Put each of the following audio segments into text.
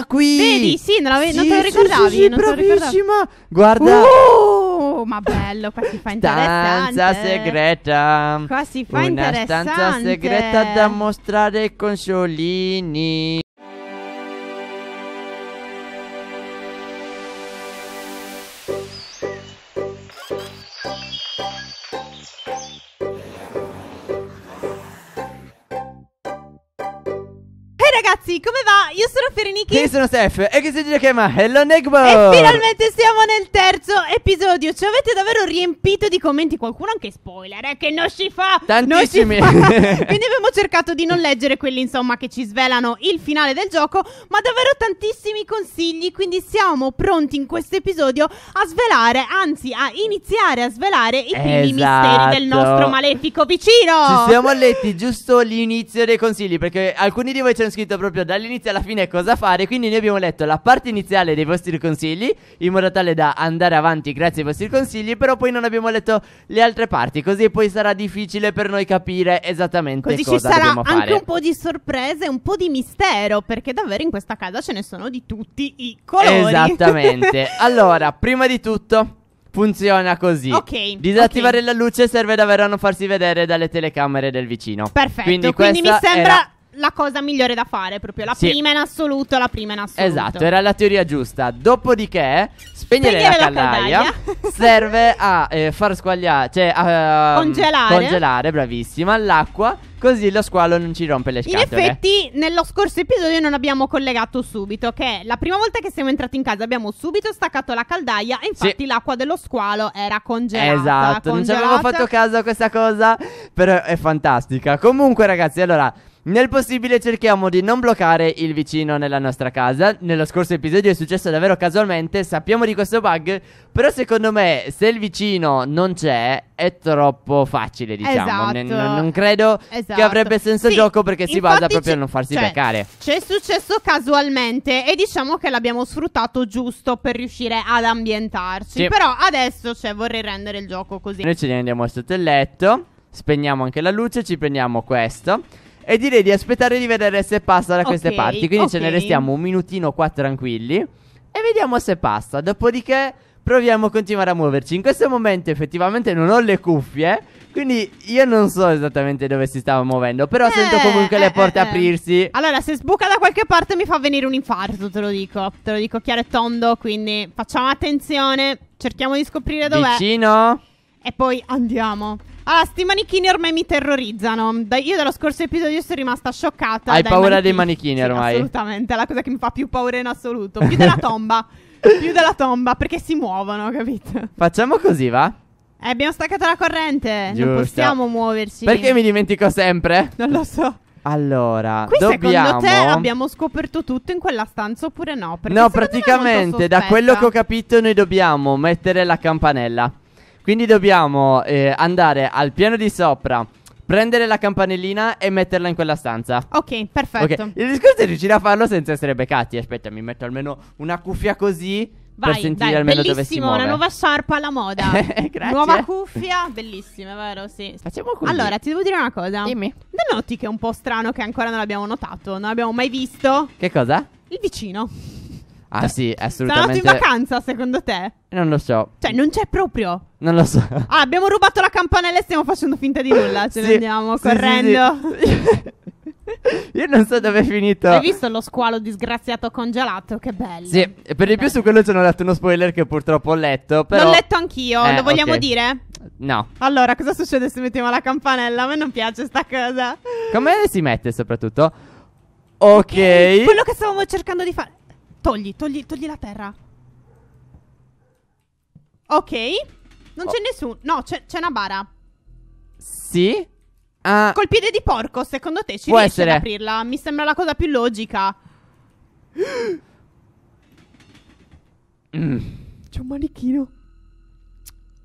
era qui. Vedi, sì, non, sì, non te lo ricordavi. Sì, sì, non bravissima. Guarda. Oh, ma bello, qua si fa interessante. Stanza segreta. Qua si fa Una interessante. Una stanza segreta da mostrare ai consolini. ragazzi, come va? Io sono Ferenichi. Io sono Steph. E che si chiama Hello Negbo. E finalmente siamo nel terzo episodio. Ci avete davvero riempito di commenti. Qualcuno anche spoiler, eh, che non si fa. Tantissimi. Si fa. Quindi abbiamo cercato di non leggere quelli, insomma, che ci svelano il finale del gioco. Ma davvero tantissimi consigli. Quindi siamo pronti in questo episodio a svelare, anzi, a iniziare a svelare i esatto. primi misteri esatto. del nostro malefico vicino. Ci siamo letti giusto l'inizio dei consigli. Perché alcuni di voi ci hanno scritto proprio dall'inizio alla fine cosa fare, quindi noi abbiamo letto la parte iniziale dei vostri consigli in modo tale da andare avanti grazie ai vostri consigli, però poi non abbiamo letto le altre parti, così poi sarà difficile per noi capire esattamente così cosa dobbiamo fare. Così ci sarà anche un po' di sorprese, un po' di mistero, perché davvero in questa casa ce ne sono di tutti i colori. Esattamente. allora, prima di tutto funziona così. Ok. Disattivare okay. la luce serve davvero a non farsi vedere dalle telecamere del vicino. Perfetto. Quindi, quindi mi sembra la cosa migliore da fare, proprio la sì. prima in assoluto, la prima in assoluto. Esatto, era la teoria giusta. Dopodiché, spegnere, spegnere la, caldaia la caldaia serve a eh, far squagliare, cioè a uh, congelare. congelare, bravissima, l'acqua. Così lo squalo non ci rompe le scatole. In effetti, nello scorso episodio non abbiamo collegato subito. Che la prima volta che siamo entrati in casa abbiamo subito staccato la caldaia. E infatti sì. l'acqua dello squalo era congelata. Esatto, congelata. non ci avevo fatto caso a questa cosa. Però è fantastica. Comunque, ragazzi, allora nel possibile cerchiamo di non bloccare il vicino nella nostra casa. Nello scorso episodio è successo davvero casualmente, sappiamo di questo bug, però secondo me se il vicino non c'è è troppo facile, diciamo. Esatto. N- non credo esatto. che avrebbe senso sì, gioco perché si basa proprio a non farsi cioè, beccare. Ci è successo casualmente e diciamo che l'abbiamo sfruttato giusto per riuscire ad ambientarci. Sì. Però adesso cioè, vorrei rendere il gioco così. Noi ce ne andiamo sotto il letto, spegniamo anche la luce, ci prendiamo questo. E direi di aspettare di vedere se passa da queste Ok, parti. Quindi ce ne restiamo un minutino qua tranquilli. E vediamo se passa. Dopodiché proviamo a continuare a muoverci. In questo momento effettivamente non ho le cuffie. Quindi io non so esattamente dove si stava muovendo. Però eh, sento comunque eh, le porte eh, eh. aprirsi. Allora, se sbuca da qualche parte mi fa venire un infarto, te lo dico. Te lo dico chiaro e tondo, quindi facciamo attenzione, cerchiamo di scoprire dov'è Vicino. e poi andiamo. Allora, ah, sti manichini ormai mi terrorizzano. Da, io dallo scorso episodio sono rimasta scioccata. Hai paura manichini. dei manichini ormai? Sì, assolutamente, è la cosa che mi fa più paura in assoluto. Più della tomba. più della tomba, perché si muovono, capito? Facciamo così, va? Eh, abbiamo staccato la corrente. Giusto. Non possiamo muoverci. Perché mi dimentico sempre? Non lo so. Allora, Qui dobbiamo... secondo te abbiamo scoperto tutto in quella stanza oppure no? Perché no, praticamente, da quello che ho capito, noi dobbiamo mettere la campanella. Quindi dobbiamo eh, andare al piano di sopra, prendere la campanellina e metterla in quella stanza. Ok, perfetto. Ok, Il discorso è riuscire a farlo senza essere beccati. Aspetta, mi metto almeno una cuffia così. Vai, per sentire dai, almeno dove si bellissimo, una nuova sciarpa alla moda. Eh, grazie. Nuova cuffia, bellissima, vero? Sì. Facciamo così. Allora, ti devo dire una cosa. Dimmi. Non noti che è un po' strano che ancora non l'abbiamo notato, non l'abbiamo mai visto? Che cosa? Il vicino. Ah sì, assolutamente. Sono andato in vacanza, secondo te? Non lo so. Cioè, non c'è proprio. Non lo so. Ah, abbiamo rubato la campanella e stiamo facendo finta di nulla. Ce sì, ne andiamo sì, correndo. Sì, Io non so dove è finito. Hai visto lo squalo disgraziato congelato? Che bello. Sì, per di più su quello ci hanno letto uno spoiler che purtroppo ho letto. Però... L'ho letto anch'io, eh, lo vogliamo okay. dire? No. Allora, cosa succede se mettiamo la campanella? A me non piace sta cosa. Come si mette soprattutto? Ok. Quello che stavamo cercando di fare. Togli, togli, togli la terra. Ok. Non oh. c'è nessuno. No, c'è, una bara. Sì. Uh, Col piede di porco, secondo te ci riesce essere. ad aprirla? Mi sembra la cosa più logica. Mm. C'è un manichino.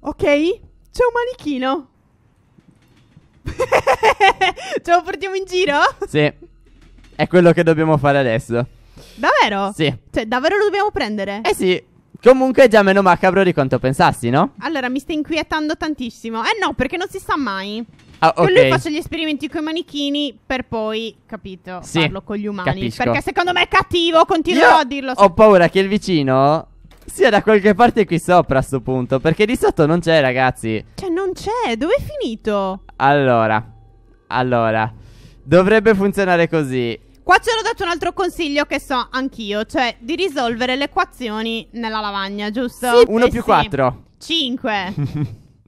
Ok, c'è un manichino. Ce lo portiamo in giro? Sì. È quello che dobbiamo fare adesso. Davvero? Sì. Cioè, davvero lo dobbiamo prendere? Eh sì. Comunque è già meno macabro di quanto pensassi, no? Allora, mi stai inquietando tantissimo. Eh no, perché non si sa mai. Ah, okay. Io lui faccia gli esperimenti con i manichini per poi, capito, sì, farlo con gli umani. Capisco. Perché secondo me è cattivo, continuerò Io a dirlo. Ho paura che il vicino sia da qualche parte qui sopra a sto punto, perché di sotto non c'è, ragazzi. Cioè, non c'è, dove è finito? Allora, allora, dovrebbe funzionare così. Qua ci hanno dato un altro consiglio che so anch'io, cioè di risolvere le equazioni nella lavagna, giusto? 1 più 4. 5.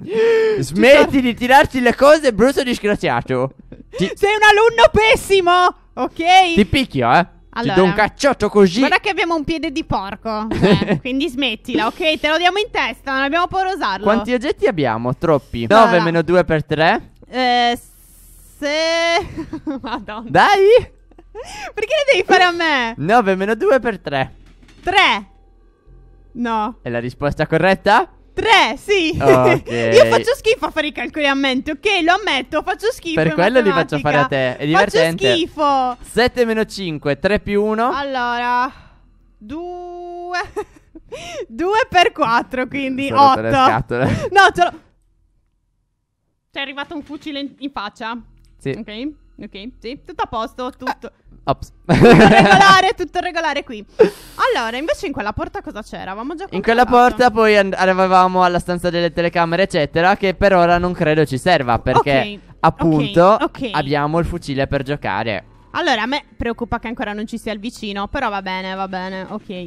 Smetti di tirarti le cose, brutto disgraziato. Ti... Sei un alunno pessimo, ok? Ti picchio, eh. Allora, Ti do un cacciotto così. Guarda che abbiamo un piede di porco. Cioè, quindi smettila, ok? Te lo diamo in testa, non abbiamo paura di usarlo. Quanti oggetti abbiamo? Troppi. 9 meno 2 per 3. Eh, se... Madonna. Dai! Perché le devi fare a me? 9 meno 2 per 3. 3. No. È la risposta corretta? 3, sì. Okay. Io faccio schifo a fare i calcoli a mente, ok? Lo ammetto, faccio schifo. Per quello li faccio fare a te. È divertente. Faccio schifo. 7 meno 5, 3 più 1. Allora, 2. 2 per 4, quindi Solo 8. No, ce l'ho. C'è arrivato un fucile in, in faccia. Sì. Ok. Ok, sì, tutto a posto, tutto. Eh, ops. regolare, tutto regolare qui. Allora, invece in quella porta cosa c'era? Avevamo già In quella porta poi and- arrivavamo alla stanza delle telecamere, eccetera, che per ora non credo ci serva perché Ok, appunto ok, ok. abbiamo il fucile per giocare. Allora, a me preoccupa che ancora non ci sia il vicino, però va bene, va bene, ok.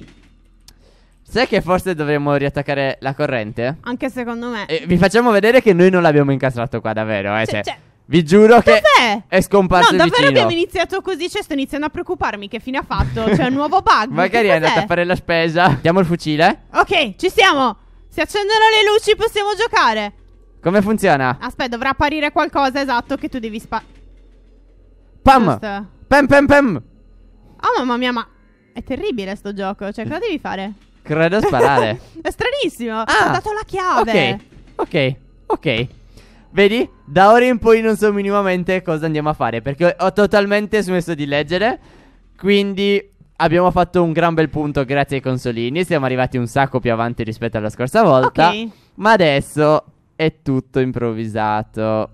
Sai che forse dovremmo riattaccare la corrente? Anche secondo me. E vi facciamo vedere che noi non l'abbiamo incastrato qua davvero, eh. Cioè, se- cioè, cioè vi giuro che Dov'è? è scomparso No, davvero vicino. abbiamo iniziato così, cioè sto iniziando a preoccuparmi che fine ha fatto, c'è un nuovo bug. Magari è andata a fare la spesa. Diamo il fucile. Ok, ci siamo. Si accendono le luci, possiamo giocare. Come funziona? Aspetta, dovrà apparire qualcosa, esatto, che tu devi spa... Pam! Giusto. Pam pam pam! Oh mamma mia, ma è terribile sto gioco, cioè cosa devi fare? Credo sparare. è stranissimo, ah, ha dato la chiave. Ok, ok, ok. Vedi? Da ora in poi non so minimamente cosa andiamo a fare Perché ho totalmente smesso di leggere Quindi abbiamo fatto un gran bel punto grazie ai consolini Siamo arrivati un sacco più avanti rispetto alla scorsa volta Ok Ma adesso è tutto improvvisato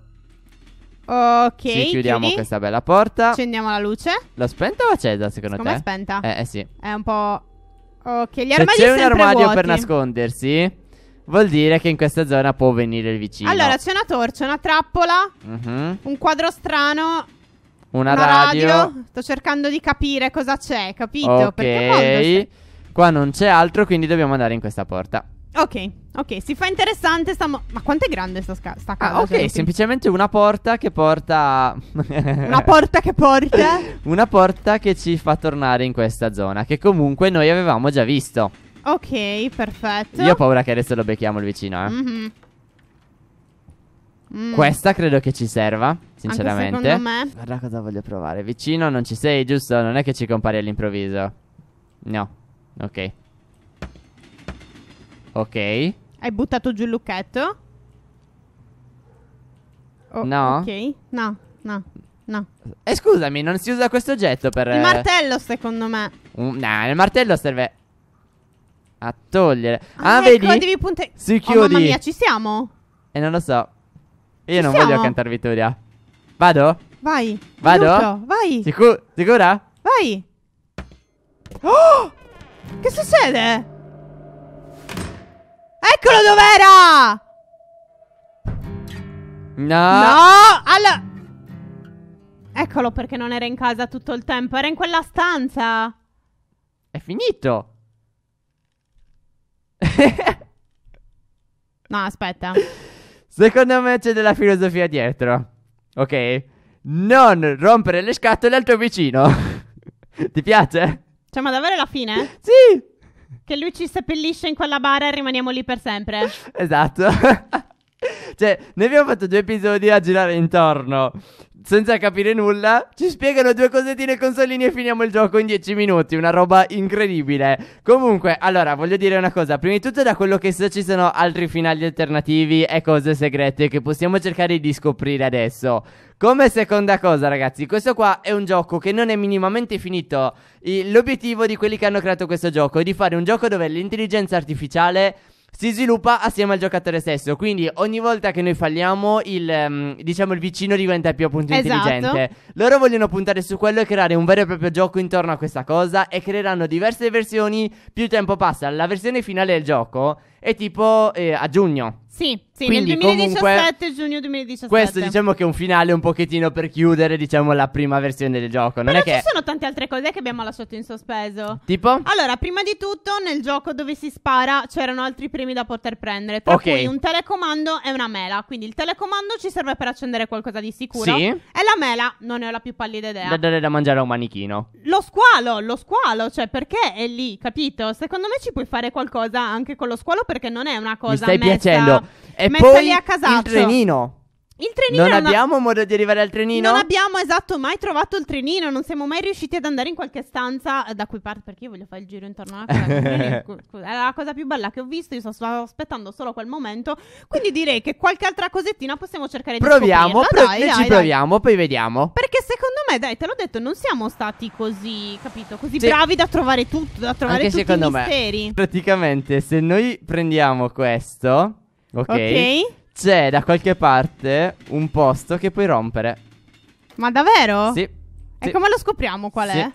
Ok Ci chiudiamo chiudi. questa bella porta Accendiamo la luce L'ho spenta o accesa secondo Secondo te? Come è spenta? Eh, eh sì È un po'... Ok, gli cioè, armadi cioè, c'è un armadio per nascondersi Vuol dire che in questa zona può venire il vicino. Allora, c'è una torcia, una trappola, uh-huh. un quadro strano. Una, una radio. radio. Sto cercando di capire cosa c'è, capito? Ok. Perché Qua non c'è altro, quindi dobbiamo andare in questa porta. Ok, ok, si fa interessante sta Ma quanto è grande sta, sca- sta ah, casa? Ah, ok, cioè, semplicemente una porta che porta... una porta che porta? una porta che ci fa tornare in questa zona, che comunque noi avevamo già visto. Ok, perfetto. Io ho paura che adesso lo becchiamo il vicino, eh. Mm -hmm. Mm. Questa credo che ci serva, sinceramente. Anche secondo me. Guarda cosa voglio provare. Vicino non ci sei, giusto? Non è che ci compari all'improvviso. No. Ok. Ok. Hai buttato giù il lucchetto? Oh, no. Ok. No, no, no. E eh, scusami, non si usa questo oggetto per... Il martello, secondo me. Mm, no, nah, il martello serve a togliere. Ah, ah ecco, vedi? devi puntare. Si chiudi. Oh, mamma mia, ci siamo. E eh, non lo so. Io ci non siamo? voglio cantare vittoria. Vado? Vai. Vado? Lucio, vai. Sicu sicura? Vai. Oh! Che succede? Eccolo dov'era! No! No! Alla... Eccolo perché non era in casa tutto il tempo, era in quella stanza. È finito. no, aspetta. Secondo me c'è della filosofia dietro. Ok? Non rompere le scatole al tuo vicino. Ti piace? Cioè, ma davvero la fine? Sì! Che lui ci seppellisce in quella bara e rimaniamo lì per sempre. Esatto. Cioè, ne abbiamo fatto due episodi a girare intorno senza capire nulla, ci spiegano due cosettine consolini e finiamo il gioco in dieci minuti, una roba incredibile. Comunque, allora, voglio dire una cosa, prima di tutto da quello che so ci sono altri finali alternativi e cose segrete che possiamo cercare di scoprire adesso. Come seconda cosa, ragazzi, questo qua è un gioco che non è minimamente finito. l'obiettivo di quelli che hanno creato questo gioco è di fare un gioco dove l'intelligenza artificiale si sviluppa assieme al giocatore stesso. Quindi ogni volta che noi falliamo, il, ehm, diciamo, il vicino diventa più appunto esatto. intelligente. Loro vogliono puntare su quello e creare un vero e proprio gioco intorno a questa cosa e creeranno diverse versioni. Più tempo passa, la versione finale del gioco è tipo eh, a giugno. Sì, sì, Quindi, nel 2017, comunque, giugno 2017. Questo diciamo che è un finale un pochettino per chiudere, diciamo, la prima versione del gioco. Non Però è ci che... sono tante altre cose che abbiamo lasciato in sospeso. Tipo? Allora, prima di tutto, nel gioco dove si spara c'erano altri premi da poter prendere. Tra okay. cui un telecomando e una mela. Quindi il telecomando ci serve per accendere qualcosa di sicuro. Sì. E la mela, non ne ho la più pallida idea. Da dare da mangiare a un manichino. Lo squalo, lo squalo, cioè perché è lì, capito? Secondo me ci puoi fare qualcosa anche con lo squalo perché non è una cosa Mi stai messa, piacendo. E messa poi lì a casaccio. il trenino. Il trenino. Non abbiamo una... modo di arrivare al trenino? Non abbiamo, esatto, mai trovato il trenino. Non siamo mai riusciti ad andare in qualche stanza da cui parte. Perché io voglio fare il giro intorno alla casa. è la cosa più bella che ho visto. Io sto, aspettando solo quel momento. Quindi direi che qualche altra cosettina possiamo cercare di proviamo, Proviamo, dai, dai, ci dai. proviamo, poi vediamo. Perché secondo me, dai, te l'ho detto, non siamo stati così, capito? Così sì. bravi da trovare tutto, da trovare Anche tutti i misteri. Me, praticamente, se noi prendiamo questo, ok. Ok c'è da qualche parte un posto che puoi rompere. Ma davvero? Sì. E sì. come lo scopriamo qual sì. è?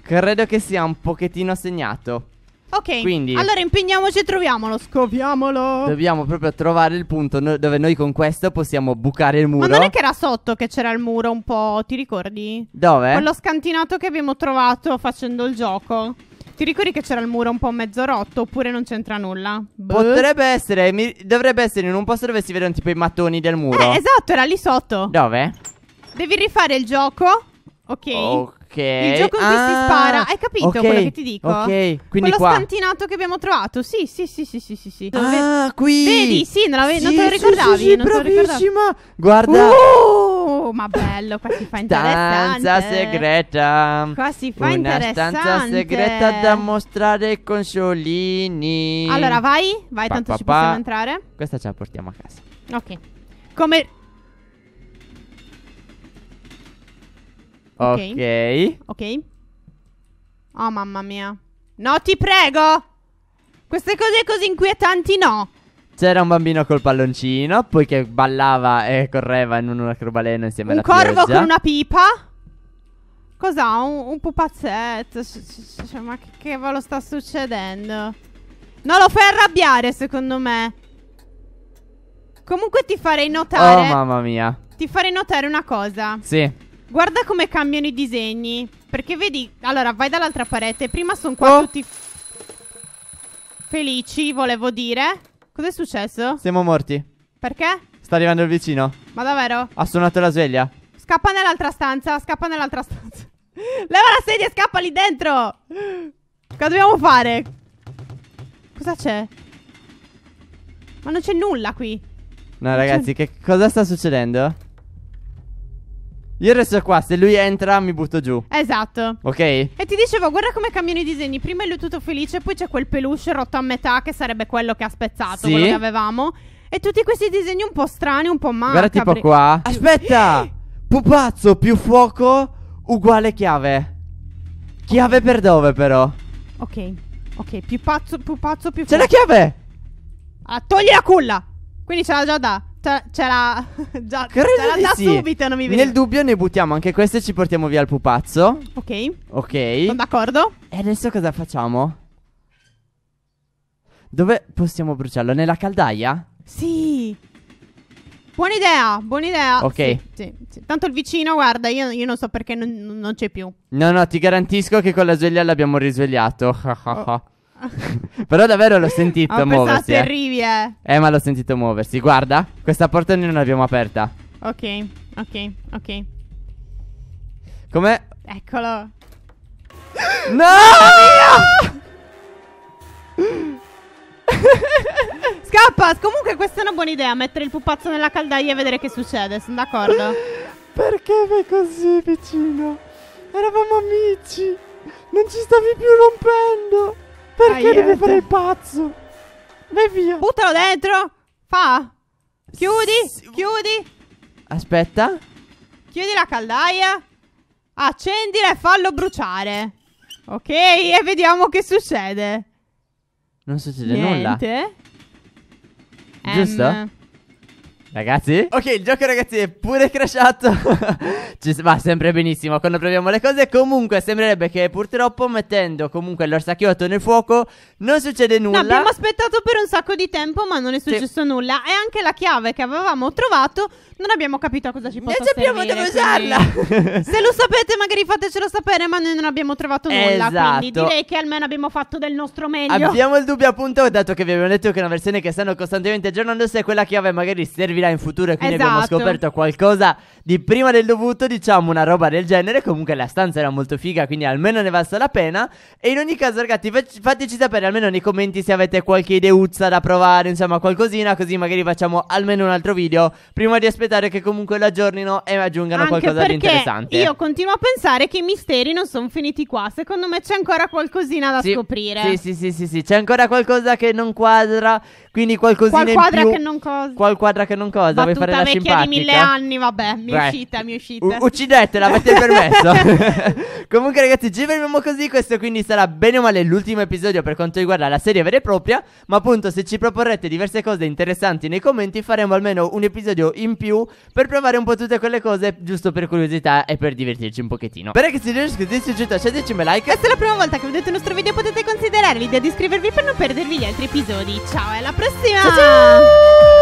Credo che sia un pochettino segnato. Ok, Quindi, allora impegniamoci e troviamolo, scopiamolo. Dobbiamo proprio trovare il punto no- dove noi con questo possiamo bucare il muro. Ma non è che era sotto che c'era il muro un po', ti ricordi? Dove? Quello scantinato che abbiamo trovato facendo il gioco. Ti ricordi che c'era il muro un po' mezzo rotto oppure non c'entra nulla? Beh. Potrebbe essere, mi, dovrebbe essere in un posto dove si vedono tipo i mattoni del muro. Eh, esatto, era lì sotto. Dove? Devi rifare il gioco. Ok. Ok. Il gioco in cui ah, si spara. Hai capito okay, quello che ti dico? Ok, quindi Quello qua. scantinato che abbiamo trovato. Sì, sì, sì, sì, sì, sì. sì. Ah, qui. Vedi, sì, non, sì, non te lo ricordavi. Sì, sì, non bravissima. Guarda. Oh, ma bello, qua si fa interessante. Stanza segreta. Qua si fa Una interessante. stanza segreta da mostrare i consolini. Allora, vai, vai, pa, tanto pa, ci possiamo entrare. Questa ce la portiamo a casa. Ok. Come Ok. Ok. Oh mamma mia. No, ti prego. Queste cose così inquietanti no. C'era un bambino col palloncino, poi che ballava e correva in un acrobaleno insieme un alla pioggia. Un corvo con una pipa? Cos'ha? Un, un pupazzetto? Cioè, ma che, che volo sta succedendo? No, lo fai arrabbiare, secondo me. Comunque ti farei notare... Oh, mamma mia. Ti farei notare una cosa. Sì. Guarda come cambiano i disegni. Perché vedi, allora vai dall'altra parete. Prima sono qua oh. tutti felici, volevo dire. Cos'è successo? Siamo morti. Perché? Sta arrivando il vicino. Ma davvero? Ha suonato la sveglia. Scappa nell'altra stanza, scappa nell'altra stanza. Leva la sedia e scappa lì dentro. Cosa dobbiamo fare? Cosa c'è? Ma non c'è nulla qui. No, non ragazzi, che cosa sta succedendo? Io resto qua, se lui entra mi butto giù. Esatto. Ok? E ti dicevo, guarda come cambiano i disegni. Prima è lui tutto felice, poi c'è quel peluche rotto a metà che sarebbe quello che ha spezzato, Sì. quello che avevamo. E tutti questi disegni un po' strani, un po' macabri. Guarda tipo qua. Aspetta! Pupazzo più fuoco uguale chiave. Chiave per dove però? Ok, ok, più pazzo, più pazzo, più C'è la chiave! Ah, togli la culla! Quindi ce l'ha già da. C'è, c'era già Credo c'era da sì. subito, non mi Nel dubbio ne buttiamo anche queste e ci portiamo via il pupazzo. Ok. Ok. Sono d'accordo. E adesso cosa facciamo? Dove possiamo bruciarlo? Nella caldaia? Sì. Buona idea, buona idea. Ok. Sì, sì, sì. Tanto il vicino, guarda, io, io non so perché non, non, c'è più. No, no, ti garantisco che con la sveglia l'abbiamo risvegliato. oh. Però davvero l'ho sentito Ho muoversi. Ma eh. arrivi, eh. Eh, ma l'ho sentito muoversi. Guarda, questa porta noi non l'abbiamo aperta. Ok, ok, ok. Come? Eccolo. No! Scappa! Comunque questa è una buona idea, mettere il pupazzo nella caldaia e vedere che succede, sono d'accordo. Perché vai così vicino? Eravamo amici, non ci stavi più rompendo. Perché Aiuto. devi fare il pazzo? Vai via. Buttalo dentro. Fa. Chiudi. S chiudi. Aspetta. Chiudi la caldaia. Accendila e fallo bruciare. Ok, e vediamo che succede. Non succede Niente. nulla. Giusto? M. Ehm, Ragazzi? Ok, il gioco ragazzi è pure crashato. Ci va sempre benissimo quando proviamo le cose. Comunque sembrerebbe che purtroppo mettendo comunque l'orsacchiotto nel fuoco non succede nulla. No, abbiamo aspettato per un sacco di tempo ma non è successo sì. nulla. E anche la chiave che avevamo trovato non abbiamo capito a cosa ci possa servire. Non sappiamo dove usarla. se lo sapete magari fatecelo sapere ma noi non abbiamo trovato nulla. Esatto. Quindi direi che almeno abbiamo fatto del nostro meglio. Abbiamo il dubbio appunto dato che vi abbiamo detto che è una versione che stanno costantemente aggiornando se quella chiave magari servirà servirà in futuro e quindi esatto. abbiamo scoperto qualcosa di prima del dovuto, diciamo una roba del genere. Comunque la stanza era molto figa, quindi almeno ne valsa la pena. E in ogni caso, ragazzi, fateci sapere almeno nei commenti se avete qualche ideuzza da provare, insomma qualcosina, così magari facciamo almeno un altro video prima di aspettare che comunque lo aggiornino e aggiungano Anche qualcosa di interessante. Io continuo a pensare che i misteri non sono finiti qua. Secondo me c'è ancora qualcosina da sì, scoprire. Sì, sì, sì, sì, sì, c'è ancora qualcosa che non quadra quindi qualcosina qual quadra più, che non cosa. Qual quadra che non cosa. Battuta Vuoi fare la simpatica? di mille anni, vabbè, mi Beh. uscita mi uscite. U- uccidetela, avete permesso. Comunque ragazzi, ci fermiamo così. Questo quindi sarà bene o male l'ultimo episodio per quanto riguarda la serie vera e propria. Ma appunto, se ci proporrete diverse cose interessanti nei commenti, faremo almeno un episodio in più per provare un po' tutte quelle cose, giusto per curiosità e per divertirci un pochettino. Per che si riesce a scendere, me like. Questa è la prima volta che vedete il nostro video, potete considerare l'idea di iscrivervi per non perdervi gli altri episodi. Ciao, alla prossima! 谢谢。